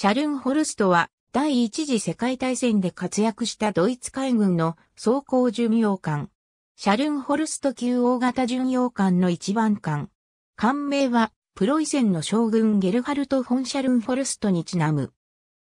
シャルンホルストは第一次世界大戦で活躍したドイツ海軍の装甲巡洋艦。シャルンホルスト級大型巡洋艦の一番艦。艦名はプロイセンの将軍ゲルハルト・フォン・シャルンホルストにちなむ。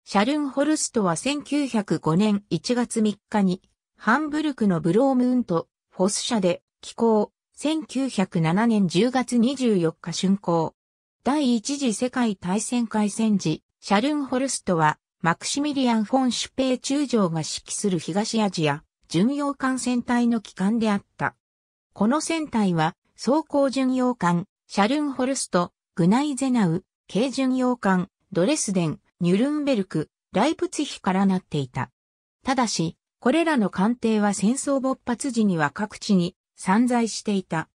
シャルンホルストは1905年1月3日にハンブルクのブロームーント、フォス社で寄港。1907年10月24日竣工。第一次世界大戦開戦時、シャルンホルストは、マクシミリアン・フォン・シュペー中将が指揮する東アジア巡洋艦船隊の機関であった。この船隊は、装甲巡洋艦、シャルンホルスト、グナイゼナウ、軽巡洋艦、ドレスデン、ニュルンベルク、ライプツヒからなっていた。ただし、これらの艦艇は戦争勃発時には各地に散在していた。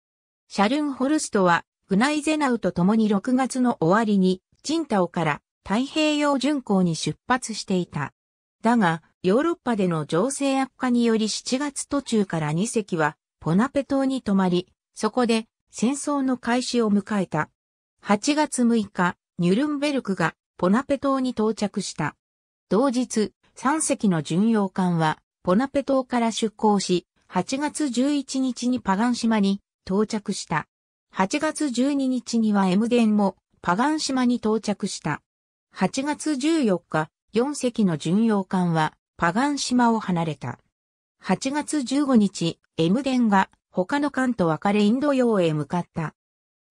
シャルンホルストは、グナイゼナウと共に6月の終わりに、チンタオから太平洋巡航に出発していた。だが、ヨーロッパでの情勢悪化により7月途中から2隻はポナペ島に泊まり、そこで戦争の開始を迎えた。8月6日、ニュルンベルクがポナペ島に到着した。同日、3隻の巡洋艦はポナペ島から出港し、8月11日にパガン島に到着した。8月12日にはエムデンもパガン島に到着した。8月14日、4隻の巡洋艦はパガン島を離れた。8月15日、エムデンが他の艦と別れインド洋へ向かった。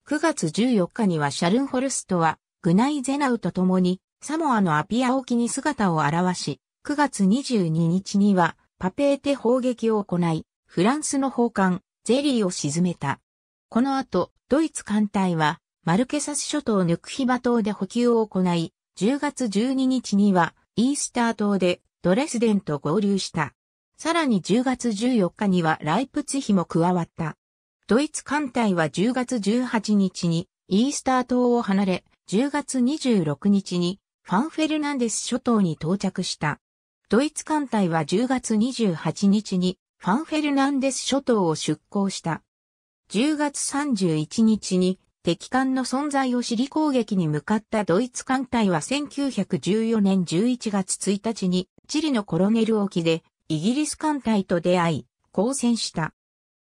9月14日にはシャルンホルストはグナイゼナウと共にサモアのアピア沖に姿を現し、9月22日にはパペーテ砲撃を行い、フランスの砲艦ゼリーを沈めた。この後、ドイツ艦隊はマルケサス諸島ヌクヒバ島で補給を行い、10月12日にはイースター島でドレスデンと合流した。さらに10月14日にはライプツヒも加わった。ドイツ艦隊は10月18日にイースター島を離れ、10月26日にファンフェルナンデス諸島に到着した。ドイツ艦隊は10月28日にファンフェルナンデス諸島を出港した。10月31日に敵艦の存在を知り攻撃に向かったドイツ艦隊は1914年11月1日にチリのコロネル沖でイギリス艦隊と出会い、交戦した。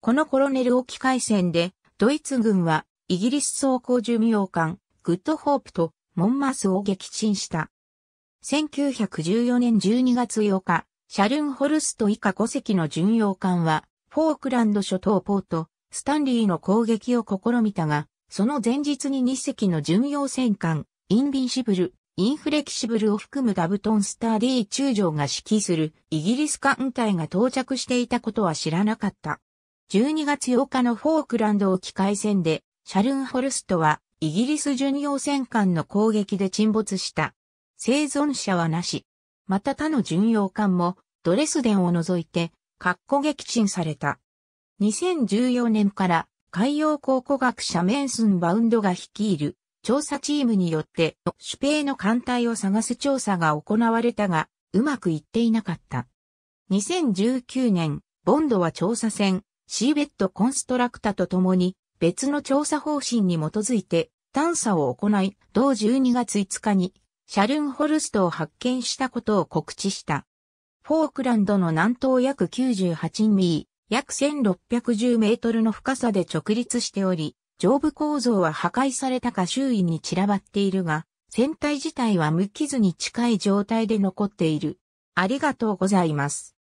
このコロネル沖海戦でドイツ軍はイギリス装甲巡洋艦グッドホープとモンマスを撃沈した。1914年12月8日、シャルンホルスト以下5隻の巡洋艦はフォークランド諸島ポート、スタンリーの攻撃を試みたが、その前日に日赤の巡洋戦艦、インビンシブル、インフレキシブルを含むダブトンスター D 中将が指揮するイギリス艦隊が到着していたことは知らなかった。12月8日のフォークランド沖海戦で、シャルンホルストはイギリス巡洋戦艦の攻撃で沈没した。生存者はなし。また他の巡洋艦もドレスデンを除いて、各個撃沈された。2014年から海洋考古学者メンスンバウンドが率いる調査チームによって主兵の艦隊を探す調査が行われたが、うまくいっていなかった。2019年、ボンドは調査船、シーベットコンストラクタと共に別の調査方針に基づいて探査を行い、同12月5日にシャルンホルストを発見したことを告知した。フォークランドの南東約98ミリ、約1610メートルの深さで直立しており、上部構造は破壊されたか周囲に散らばっているが、船体自体は無傷に近い状態で残っている。ありがとうございます。